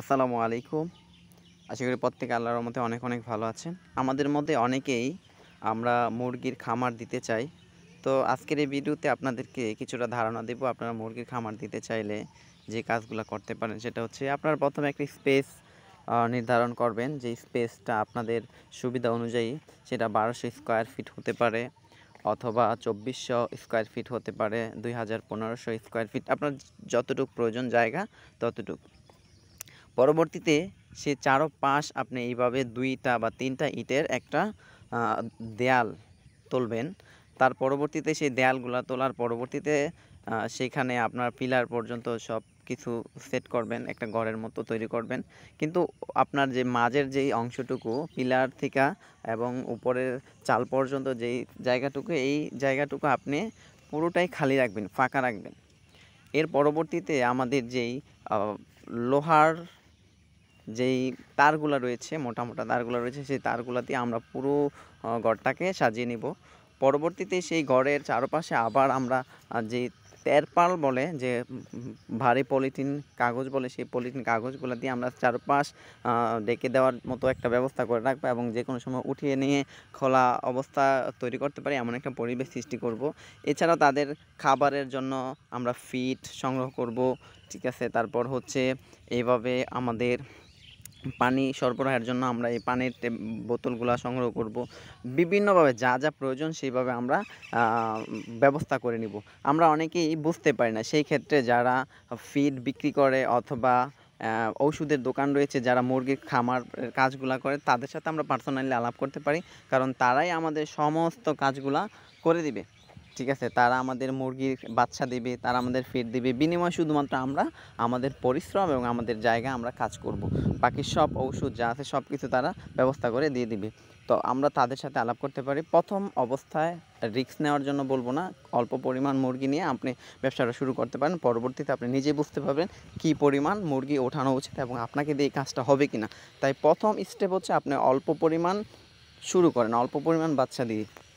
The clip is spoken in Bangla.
আসসালামু আলাইকুম আশা করি প্রত্যেকে আল্লাহর রহমতে অনেক অনেক ভালো আছেন আমাদের মধ্যে অনেকেই আমরা মুরগির খামার দিতে চাই তো আজকের এই ভিডিওতে আপনাদেরকে কিছুটা ধারণা দেব আপনারা মুরগির খামার দিতে চাইলে যে কাজগুলো করতে পারেন সেটা হচ্ছে আপনারা প্রথমে একটি স্পেস নির্ধারণ করবেন যে স্পেসটা আপনাদের সুবিধা অনুযায়ী সেটা বারোশো স্কোয়ার ফিট হতে পারে অথবা চব্বিশশো স্কোয়ার ফিট হতে পারে দুই হাজার পনেরোশো স্কোয়ার ফিট আপনার যতটুকু প্রয়োজন জায়গা ততটুকু পরবর্তীতে সে চারো পাশ আপনি এইভাবে দুইটা বা তিনটা ইটের একটা দেয়াল তুলবেন তার পরবর্তীতে সেই দেয়ালগুলা তোলার পরবর্তীতে সেখানে আপনার পিলার পর্যন্ত সব কিছু সেট করবেন একটা ঘরের মতো তৈরি করবেন কিন্তু আপনার যে মাঝের যেই অংশটুকু পিলার থেকে এবং উপরের চাল পর্যন্ত যেই জায়গাটুকু এই জায়গাটুকু আপনি পুরোটাই খালি রাখবেন ফাঁকা রাখবেন এর পরবর্তীতে আমাদের যেই লোহার যেই তারগুলো রয়েছে মোটা মোটা তারগুলো রয়েছে সেই তারগুলো দিয়ে আমরা পুরো ঘরটাকে সাজিয়ে নিব পরবর্তীতে সেই ঘরের চারপাশে আবার আমরা যে তেরপাল বলে যে ভারী পলিথিন কাগজ বলে সেই পলিথিন কাগজগুলো দিয়ে আমরা চারপাশ ডেকে দেওয়ার মতো একটা ব্যবস্থা করে রাখবো এবং যে কোনো সময় উঠিয়ে নিয়ে খোলা অবস্থা তৈরি করতে পারি এমন একটা পরিবেশ সৃষ্টি করব। এছাড়া তাদের খাবারের জন্য আমরা ফিট সংগ্রহ করব ঠিক আছে তারপর হচ্ছে এইভাবে আমাদের পানি সরবরাহের জন্য আমরা এই পানির বোতলগুলো সংগ্রহ করব বিভিন্নভাবে যা যা প্রয়োজন সেইভাবে আমরা ব্যবস্থা করে নিব আমরা অনেকেই বুঝতে পারি না সেই ক্ষেত্রে যারা ফিড বিক্রি করে অথবা ওষুধের দোকান রয়েছে যারা মুরগির খামার কাজগুলা করে তাদের সাথে আমরা পার্সোনালি আলাপ করতে পারি কারণ তারাই আমাদের সমস্ত কাজগুলা করে দিবে ঠিক আছে তারা আমাদের মুরগির বাচ্চা দেবে তারা আমাদের ফিড দেবে বিনিময় শুধুমাত্র আমরা আমাদের পরিশ্রম এবং আমাদের জায়গা আমরা কাজ করব। বাকি সব ঔষধ যা আছে সব কিছু তারা ব্যবস্থা করে দিয়ে দিবে তো আমরা তাদের সাথে আলাপ করতে পারি প্রথম অবস্থায় রিস্ক নেওয়ার জন্য বলবো না অল্প পরিমাণ মুরগি নিয়ে আপনি ব্যবসাটা শুরু করতে পারেন পরবর্তীতে আপনি নিজে বুঝতে পারবেন কি পরিমাণ মুরগি ওঠানো উচিত এবং আপনাকে দিয়ে কাজটা হবে কি না তাই প্রথম স্টেপ হচ্ছে আপনি অল্প পরিমাণ শুরু করেন অল্প পরিমাণ বাচ্চা দিয়ে